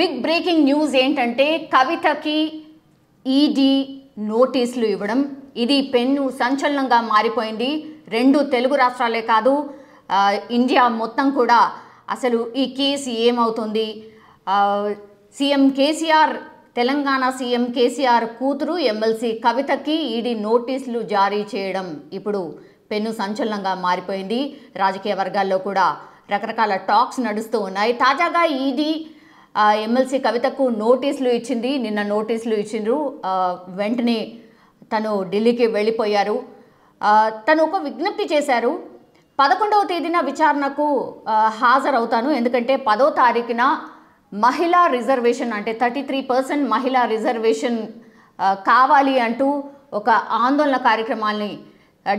big breaking news ఏంటంటే కవితకి ED నోటీసులు ఇవ్వడం ఇది పెన్ను సంచలనంగా మారిపోయింది రెండు తెలుగు రాష్ట్రాలే కాదు ఇండియా మొత్తం కూడా అసలు ఈ కేసు ఏమవుతుంది సీఎం కేసీఆర్ తెలంగాణ సీఎం కేసీఆర్ కూతురు ఎమ్మెల్సీ కవితకి ఈడీ నోటీసులు జారీ చేయడం ఇప్పుడు పెన్ను సంచలనంగా మారిపోయింది రాజకీయ వర్గాల్లో కూడా రకరకాల టాక్స్ నడుస్తూ ఉన్నాయి తాజాగా ఈడీ ఎమ్మెల్సీ కవితకు నోటీసులు ఇచ్చింది నిన్న నోటీసులు ఇచ్చిండ్రు వెంటనే తను ఢిల్లీకి వెళ్ళిపోయారు తను ఒక విజ్ఞప్తి చేశారు పదకొండవ తేదీన విచారణకు హాజరవుతాను ఎందుకంటే పదో తారీఖున మహిళా రిజర్వేషన్ అంటే థర్టీ త్రీ పర్సెంట్ మహిళా రిజర్వేషన్ కావాలి అంటూ ఒక ఆందోళన కార్యక్రమాన్ని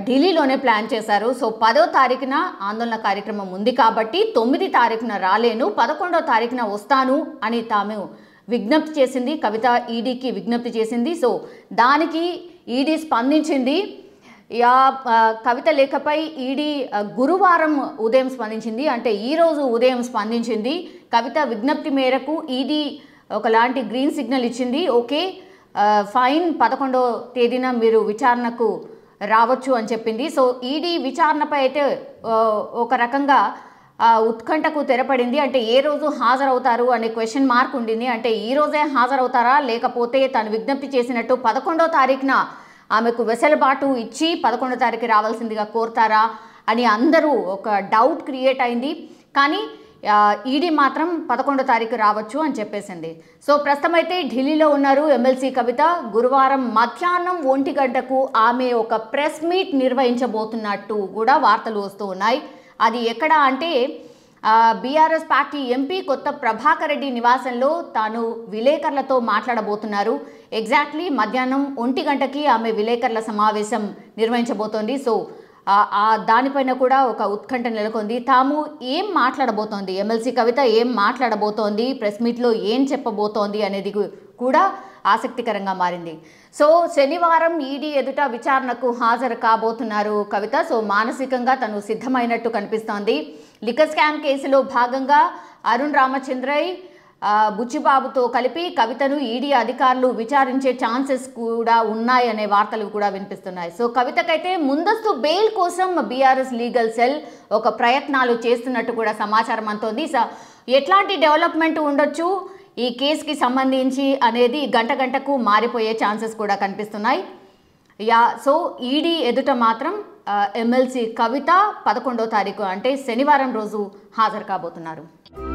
ఢిల్లీలోనే ప్లాన్ చేశారు సో పదో తారీఖున ఆందోళన కార్యక్రమం ఉంది కాబట్టి తొమ్మిది తారీఖున రాలేను పదకొండో తారీఖున వస్తాను అని తాము విజ్ఞప్తి చేసింది కవిత ఈడీకి విజ్ఞప్తి చేసింది సో దానికి ఈడీ స్పందించింది యా కవిత లేఖపై ఈడీ గురువారం ఉదయం స్పందించింది అంటే ఈరోజు ఉదయం స్పందించింది కవిత విజ్ఞప్తి మేరకు ఈడీ ఒకలాంటి గ్రీన్ సిగ్నల్ ఇచ్చింది ఓకే ఫైన్ పదకొండో తేదీన మీరు విచారణకు రావచ్చు అని చెప్పింది సో ఈడీ e విచారణపై అయితే ఒక రకంగా ఉత్కంఠకు తెరపడింది అంటే ఏ రోజు హాజరవుతారు అనే క్వశ్చన్ మార్క్ ఉండింది అంటే ఈ రోజే హాజరవుతారా లేకపోతే తాను విజ్ఞప్తి చేసినట్టు పదకొండో తారీఖున ఆమెకు వెసలుబాటు ఇచ్చి పదకొండో తారీఖు రావాల్సిందిగా కోరుతారా అని అందరూ ఒక డౌట్ క్రియేట్ అయింది కానీ ఈడీ మాత్రం పదకొండో తారీఖు రావచ్చు అని చెప్పేసింది సో ప్రస్తుతమైతే ఢిల్లీలో ఉన్నారు ఎమ్మెల్సీ కవిత గురువారం మధ్యాహ్నం ఒంటి గంటకు ఆమె ఒక ప్రెస్ మీట్ నిర్వహించబోతున్నట్టు కూడా వార్తలు వస్తూ ఉన్నాయి అది ఎక్కడ అంటే బీఆర్ఎస్ పార్టీ ఎంపీ కొత్త ప్రభాకర్ రెడ్డి నివాసంలో తాను విలేకరులతో మాట్లాడబోతున్నారు ఎగ్జాక్ట్లీ మధ్యాహ్నం ఒంటి గంటకి ఆమె విలేకరుల సమావేశం నిర్వహించబోతోంది సో దానిపైన కూడా ఒక ఉత్కంఠ నెలకొంది తాము ఏం మాట్లాడబోతోంది ఎమ్మెల్సీ కవిత ఏం మాట్లాడబోతోంది ప్రెస్ మీట్లో ఏం చెప్పబోతోంది అనేది కూడా ఆసక్తికరంగా మారింది సో శనివారం ఈడీ ఎదుట విచారణకు హాజరు కాబోతున్నారు కవిత సో మానసికంగా తను సిద్ధమైనట్టు కనిపిస్తోంది లిక్కర్ స్కామ్ కేసులో భాగంగా అరుణ్ రామచంద్రై బుచ్చిబాబుతో కలిపి కవితను ఈడీ అధికారులు విచారించే ఛాన్సెస్ కూడా ఉన్నాయనే వార్తలు కూడా వినిపిస్తున్నాయి సో కవితకైతే ముందస్తు బెయిల్ కోసం బీఆర్ఎస్ లీగల్ సెల్ ఒక ప్రయత్నాలు చేస్తున్నట్టు కూడా సమాచారం అంతోంది ఎట్లాంటి డెవలప్మెంట్ ఉండొచ్చు ఈ కేసుకి సంబంధించి అనేది గంట గంటకు మారిపోయే ఛాన్సెస్ కూడా కనిపిస్తున్నాయి యా సో ఈడీ ఎదుట మాత్రం ఎమ్మెల్సీ కవిత పదకొండో తారీఖు అంటే శనివారం రోజు హాజరు కాబోతున్నారు